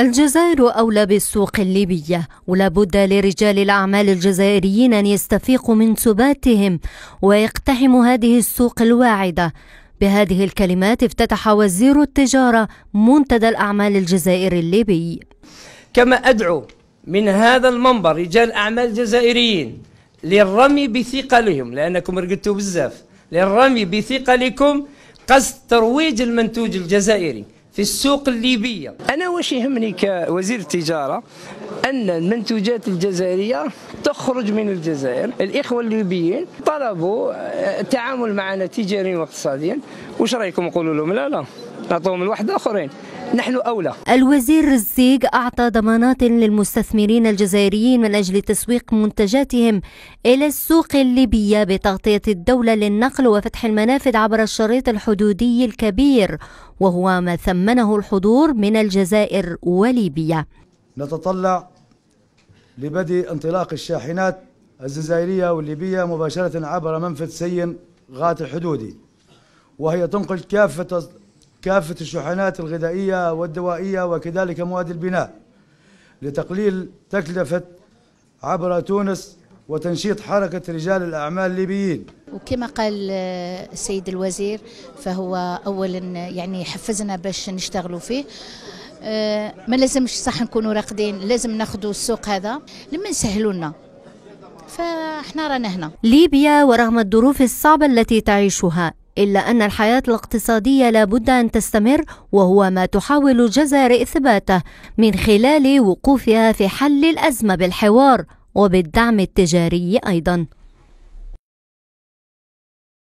الجزائر أولى بالسوق الليبية ولابد لرجال الأعمال الجزائريين أن يستفيقوا من سباتهم ويقتحموا هذه السوق الواعدة بهذه الكلمات افتتح وزير التجارة منتدى الأعمال الجزائري الليبي كما أدعو من هذا المنبر رجال أعمال جزائريين للرمي بثقلهم لأنكم رقدتوا بزاف للرمي بثقلكم قصد ترويج المنتوج الجزائري في السوق الليبية أنا واش يهمني كوزير التجارة أن المنتوجات الجزائرية تخرج من الجزائر الإخوة الليبيين طلبوا آه، التعامل معنا تجاريا واقتصاديا واش رأيكم نقولوا لهم لا لا نعطوهم الواحد آخرين نحن أولى الوزير الزيغ أعطى ضمانات للمستثمرين الجزائريين من أجل تسويق منتجاتهم إلى السوق الليبية بتغطية الدولة للنقل وفتح المنافذ عبر الشريط الحدودي الكبير وهو ما ثمنه الحضور من الجزائر وليبيا نتطلع لبدء انطلاق الشاحنات الجزائرية والليبية مباشرة عبر منفذ سين غات الحدودي وهي تنقل كافة كافة الشحنات الغذائية والدوائية وكذلك مواد البناء لتقليل تكلفة عبر تونس وتنشيط حركة رجال الأعمال الليبيين وكما قال آه، السيد الوزير فهو أولا آه، يعني حفزنا باش نشتغلوا فيه آه، ما لازمش صح نكونوا راقدين لازم ناخذوا السوق هذا لما نسهلوا لنا فاحنا رانا هنا ليبيا ورغم الظروف الصعبة التي تعيشها إلا أن الحياة الاقتصادية لابد أن تستمر وهو ما تحاول الجزائر إثباته من خلال وقوفها في حل الأزمة بالحوار وبالدعم التجاري أيضاً